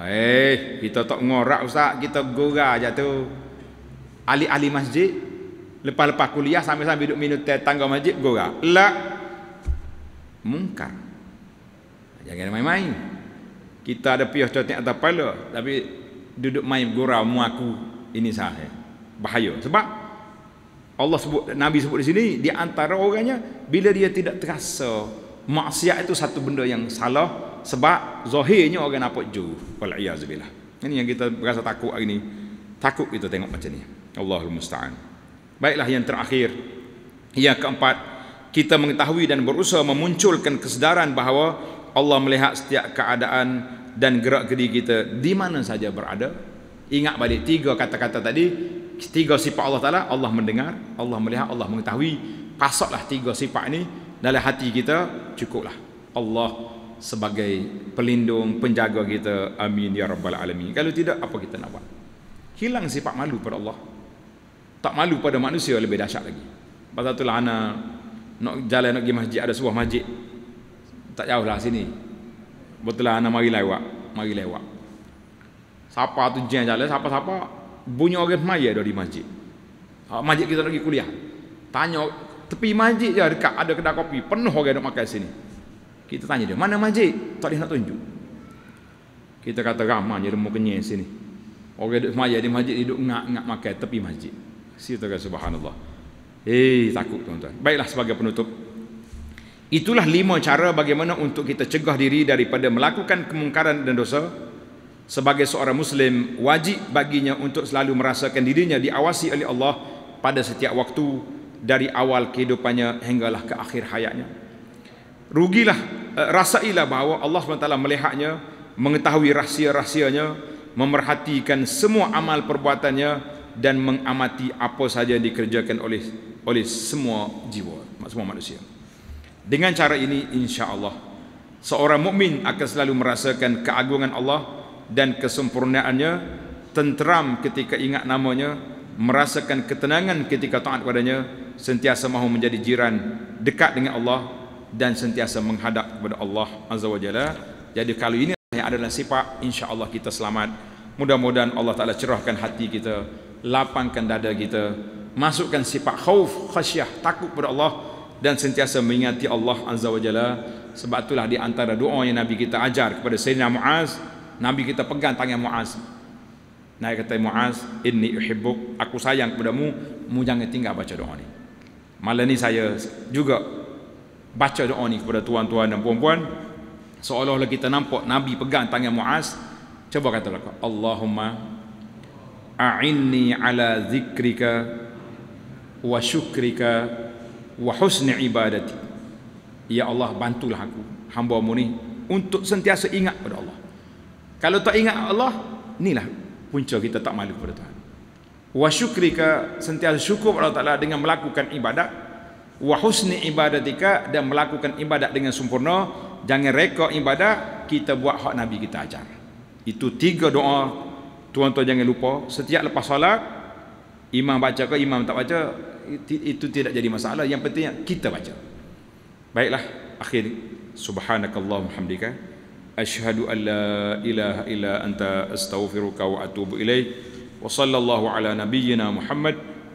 Eh, kita tak ngorak ustaz, kita gurau aja tu. Ahli-ahli masjid lepas-lepas kuliah sambil-sambil duduk minum teh tangga masjid gurau. Lah. Mungkar. Jangan main-main. Kita ada pihak cotek atas kepala tapi duduk main gurau muaku ini sahih. Bahaya. Sebab Allah sebut Nabi sebut di sini di antara orangnya bila dia tidak terasa maksiat itu satu benda yang salah sebab zahirnya orang nampak ju wal iazbillah ini yang kita rasa takut hari ni takut kita tengok macam ni Allahul musta'an baiklah yang terakhir yang keempat kita mengetahui dan berusaha memunculkan kesedaran bahawa Allah melihat setiap keadaan dan gerak gerik kita di mana saja berada ingat balik tiga kata-kata tadi tiga sifat Allah Ta'ala Allah mendengar Allah melihat Allah mengetahui pasoklah tiga sifat ini dalam hati kita cukuplah Allah sebagai pelindung penjaga kita amin ya rabbal alamin kalau tidak apa kita nak buat hilang sifat malu pada Allah tak malu pada manusia lebih dahsyat lagi pasal itulah ana nak jalan nak pergi masjid ada sebuah masjid tak jauh lah sini betul lah ana mari lewat mari lewat siapa tu jalan jalan siapa-siapa bunyi orang semaya di masjid ah, masjid kita nak pergi kuliah tanya tepi masjid je dekat ada kedai kopi penuh orang nak makan sini kita tanya dia, mana masjid? Tak boleh nak tunjuk. Kita kata ramai dia mau kenyang sini. Orang duduk semaya di masjid, duduk ngak-ngak makan tepi masjid. Si tu kata subhanallah. Eh, hey, takut tuan-tuan. Baiklah sebagai penutup. Itulah lima cara bagaimana untuk kita cegah diri daripada melakukan kemungkaran dan dosa. Sebagai seorang Muslim, wajib baginya untuk selalu merasakan dirinya diawasi oleh Allah pada setiap waktu dari awal kehidupannya hinggalah ke akhir hayatnya rugilah eh, rasailah bahawa Allah SWT melihatnya mengetahui rahsia-rahsianya memerhatikan semua amal perbuatannya dan mengamati apa saja yang dikerjakan oleh oleh semua jiwa semua manusia dengan cara ini insya Allah, seorang mukmin akan selalu merasakan keagungan Allah dan kesempurnaannya tenteram ketika ingat namanya merasakan ketenangan ketika taat padanya sentiasa mahu menjadi jiran dekat dengan Allah dan sentiasa menghadap kepada Allah Azza wa Jalla. Jadi kalau ini yang adalah sifat insya-Allah kita selamat. Mudah-mudahan Allah Taala cerahkan hati kita, lapangkan dada kita, masukkan sifat khauf khasyah takut kepada Allah dan sentiasa mengingati Allah Azza wa Jalla. Sebab itulah di antara doa yang Nabi kita ajar kepada Sayyidina Muaz, Nabi kita pegang tangan Muaz. Nabi kata Muaz, "Inni uhibbuk, aku sayang kepadamu, mu jangan tinggal baca doa ni." Malam ni saya juga baca doa ni kepada tuan-tuan dan puan-puan seolah-olah kita nampak Nabi pegang tangan Muaz cuba kata lah Allahumma a'inni ala zikrika wa syukrika wa husni ibadati ya Allah bantulah aku hamba mu ni untuk sentiasa ingat pada Allah kalau tak ingat Allah inilah punca kita tak malu kepada Tuhan wa syukrika sentiasa syukur Allah Ta'ala dengan melakukan ibadat wa husni ibadatika dan melakukan ibadat dengan sempurna jangan rekod ibadat kita buat hak nabi kita ajar itu tiga doa tuan-tuan jangan lupa setiap lepas solat imam baca ke imam tak baca itu tidak jadi masalah yang penting kita baca baiklah akhir subhanakallahumma hamdika asyhadu an la ilaha illa anta astaghfiruka wa atubu ilaik wa sallallahu ala nabiyyina muhammad